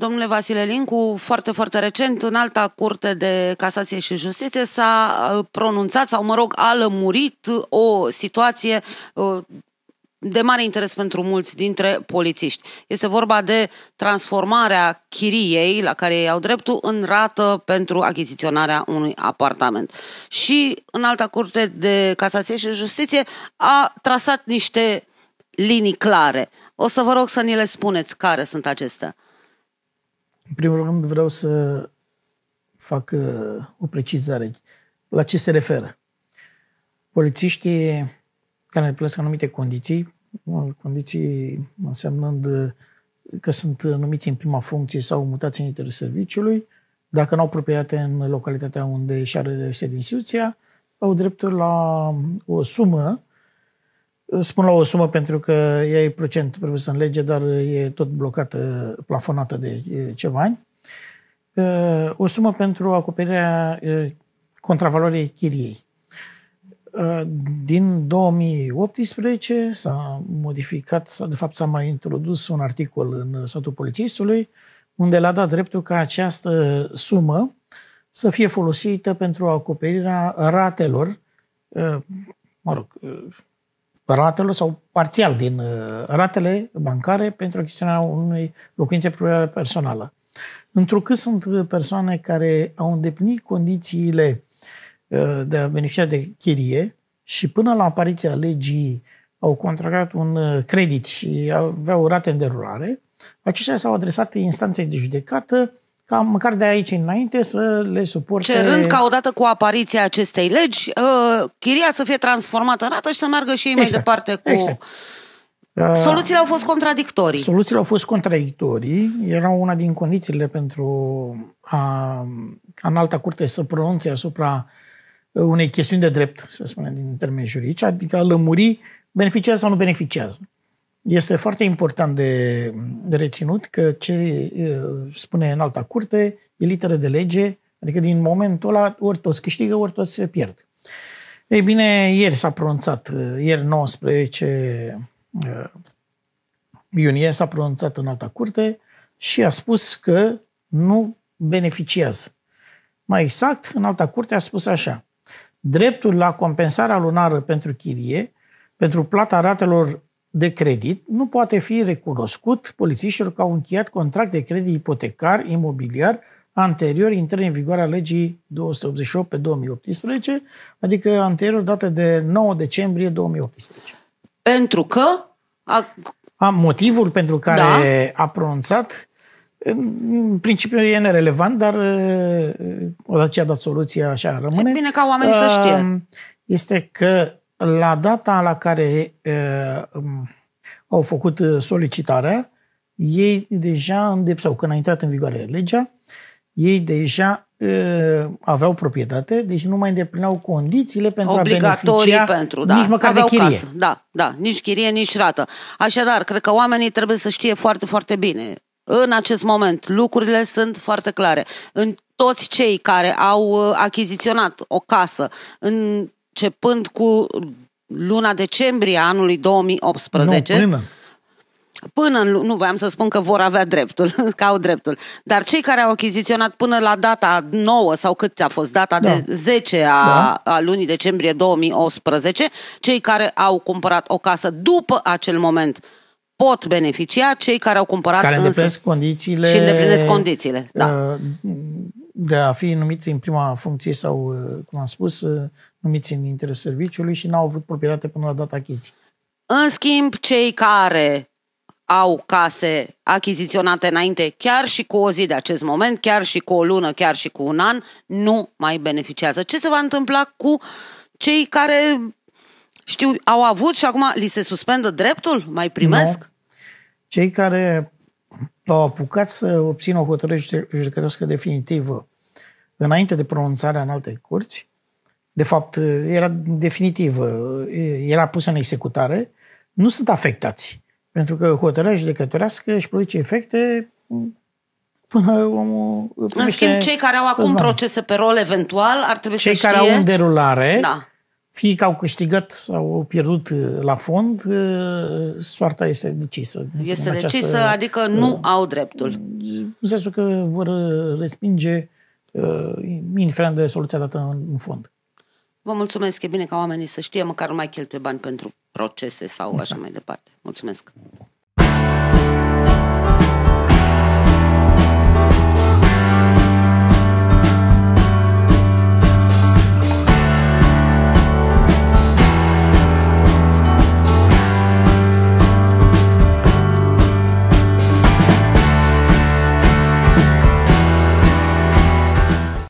Domnule Vasile Lincu, foarte, foarte recent, în alta curte de casație și justiție s-a uh, pronunțat sau, mă rog, a lămurit uh, o situație uh, de mare interes pentru mulți dintre polițiști. Este vorba de transformarea chiriei, la care ei au dreptul, în rată pentru achiziționarea unui apartament. Și în alta curte de casație și justiție a trasat niște linii clare. O să vă rog să ni le spuneți care sunt acestea. În primul rând vreau să fac uh, o precizare. La ce se referă? Polițiștii care îndeplinesc anumite condiții, condiții însemnând uh, că sunt numiți în prima funcție sau mutați în interiorul serviciului, dacă nu au proprietate în localitatea unde și are sediu instituția, au dreptul la um, o sumă Spun la o sumă pentru că ea e procent prevăzut în lege, dar e tot blocată, plafonată de ceva ani. O sumă pentru acoperirea contravalorii chiriei. Din 2018 s-a modificat, de fapt s-a mai introdus un articol în satul polițistului, unde l a dat dreptul ca această sumă să fie folosită pentru acoperirea ratelor, mă rog, ratelor sau parțial din uh, ratele bancare pentru achiziționarea unei locuințe personală. Întrucât sunt uh, persoane care au îndeplinit condițiile uh, de a beneficia de chirie și până la apariția legii au contractat un credit și aveau rate în derulare, aceștia s-au adresat instanței de judecată ca măcar de aici înainte să le suporte... Cerând ca odată cu apariția acestei legi, uh, chiria să fie transformată în rată și să meargă și ei exact, mai departe cu... Exact. Uh, uh, soluțiile au fost contradictorii. Soluțiile au fost contradictorii. Era una din condițiile pentru a, a în alta curte să pronunțe asupra unei chestiuni de drept, să spunem, din termeni juridici, adică lămuri beneficiază sau nu beneficiază. Este foarte important de, reținut că ce spune în alta curte e literă de lege, adică din momentul ăla ori toți câștigă, ori toți se pierd. Ei bine, ieri s-a pronunțat, ieri 19 uh, iunie s-a pronunțat în alta curte și a spus că nu beneficiază. Mai exact, în alta curte a spus așa, dreptul la compensarea lunară pentru chirie, pentru plata ratelor de credit nu poate fi recunoscut polițiștilor că au încheiat contract de credit ipotecar, imobiliar, anterior intră în vigoare a legii 288 pe 2018, adică anterior dată de 9 decembrie 2018. Pentru că? A... A, motivul pentru care da. a pronunțat în principiu e nerelevant, dar odată ce a dat soluția, așa rămâne. E bine ca oamenii să știe. Este că la data la care uh, au făcut solicitarea, ei deja sau când a intrat în vigoare legea, ei deja uh, aveau proprietate, deci nu mai îndeplineau condițiile pentru a beneficia pentru, da. nici măcar aveau de chirie. Casă. Da, da, nici chirie, nici rată. Așadar, cred că oamenii trebuie să știe foarte, foarte bine. În acest moment, lucrurile sunt foarte clare. În toți cei care au uh, achiziționat o casă în începând cu luna decembrie anului 2018. Nu, până. Până în, nu voiam să spun că vor avea dreptul, că au dreptul. Dar cei care au achiziționat până la data 9 sau cât a fost data da. de 10 a, da. a lunii decembrie 2018, cei care au cumpărat o casă după acel moment pot beneficia, cei care au cumpărat care însă condițiile și îndeplinesc condițiile. Da. Uh, de a fi numiți în prima funcție sau, uh, cum am spus, uh, numiți în interesul serviciului și n-au avut proprietate până la data achiziției. În schimb, cei care au case achiziționate înainte, chiar și cu o zi de acest moment, chiar și cu o lună, chiar și cu un an, nu mai beneficiază. Ce se va întâmpla cu cei care știu, au avut și acum li se suspendă dreptul? Mai primesc? Nu. Cei care au apucat să obțină o hotărâre judecătorească definitivă înainte de pronunțarea în alte curți, de fapt, era definitiv era pusă în executare, nu sunt afectați. Pentru că hotărârea judecătorească își produce efecte până omul... În schimb, cei care au acum procese pe rol eventual ar trebui cei să știe... Cei care au în derulare, da. fie că au câștigat sau au pierdut uh, la fond, uh, soarta este decisă. Este această, decisă, adică nu uh, au dreptul. În sensul că vor uh, respinge uh, indiferent de soluția dată în, în fond. Vă mulțumesc, e bine ca oamenii să știe măcar nu mai cheltuie bani pentru procese sau așa mai departe. Mulțumesc!